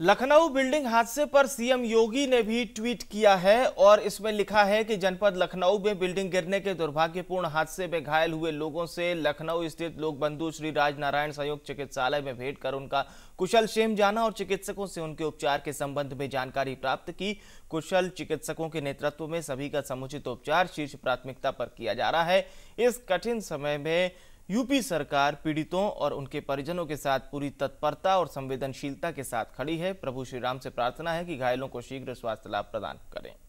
Lucknow building हादसे पर CM योगी ने भी ट्वीट किया है और इसमें लिखा है कि जनपद लखनऊ में बिल्डिंग गिरने के दुर्भाग्यपूर्ण हादसे में घायल हुए लोगों से लखनऊ स्थित लोक बंधु श्री राज नारायण चिकित्सालय में भेंट कर उनका कुशल क्षेम जाना और चिकित्सकों से उनके उपचार के संबंध में जानकारी प्राप्त की कुशल चिकित्सकों के नेतृत्व में सभी का समुचित उपचार शीर्ष प्राथमिकता पर किया जा रहा है इस कठिन समय में यूपी सरकार पीड़ितों और उनके परिजनों के साथ पूरी तत्परता और संवेदनशीलता के साथ खड़ी है प्रभु श्री राम से प्रार्थना है कि घायलों को शीघ्र स्वास्थ्य लाभ प्रदान करें